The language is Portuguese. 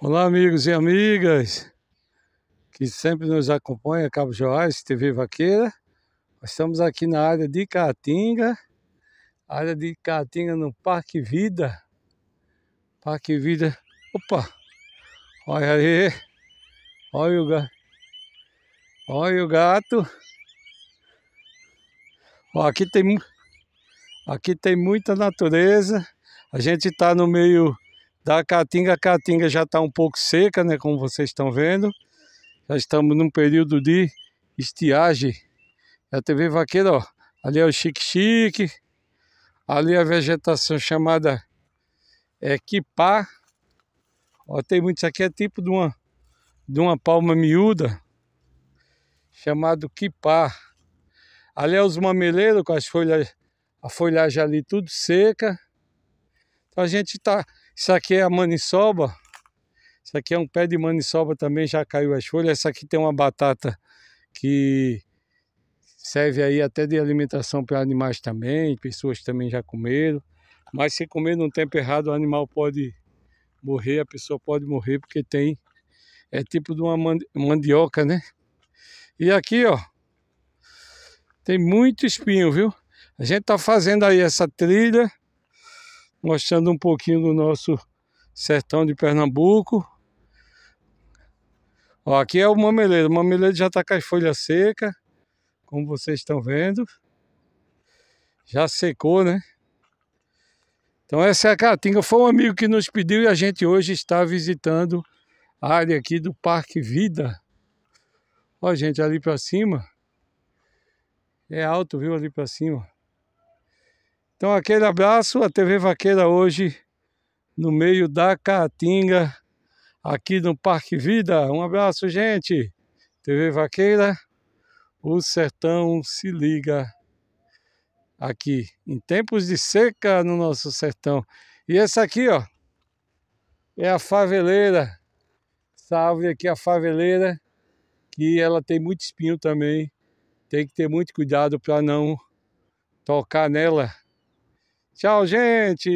Olá, amigos e amigas que sempre nos acompanham, Cabo Joás, TV Vaqueira. Nós estamos aqui na área de Caatinga, área de Caatinga no Parque Vida. Parque Vida. Opa! Olha aí! Olha o gato! Olha o gato! Ó, aqui, tem, aqui tem muita natureza. A gente está no meio da caatinga, a caatinga já está um pouco seca, né, como vocês estão vendo. Já estamos num período de estiagem. A TV Vaqueira, ó, ali é o chique-chique, ali é a vegetação chamada é, quipá. Ó, tem muitos aqui, é tipo de uma, de uma palma miúda, chamado quipá. Ali é os mameleiros com as folhas, a folhagem ali tudo seca. Então a gente está isso aqui é a maniçoba. Isso aqui é um pé de maniçoba também, já caiu as folhas. Essa aqui tem uma batata que serve aí até de alimentação para animais também, pessoas também já comeram. Mas se comer num tempo errado, o animal pode morrer, a pessoa pode morrer porque tem é tipo de uma mandioca, né? E aqui, ó, tem muito espinho, viu? A gente tá fazendo aí essa trilha mostrando um pouquinho do nosso sertão de Pernambuco. Ó, aqui é o mameleiro. O mameleiro já está com as folhas secas, como vocês estão vendo. Já secou, né? Então essa é a Caatinga. Foi um amigo que nos pediu e a gente hoje está visitando a área aqui do Parque Vida. Ó, gente, ali para cima. É alto, viu? Ali para cima. Então aquele abraço, a TV Vaqueira hoje no meio da Caatinga, aqui no Parque Vida. Um abraço, gente. TV Vaqueira, o sertão se liga aqui em tempos de seca no nosso sertão. E essa aqui, ó, é a faveleira. Essa árvore aqui, a faveleira, que ela tem muito espinho também. Tem que ter muito cuidado para não tocar nela Tchau, gente!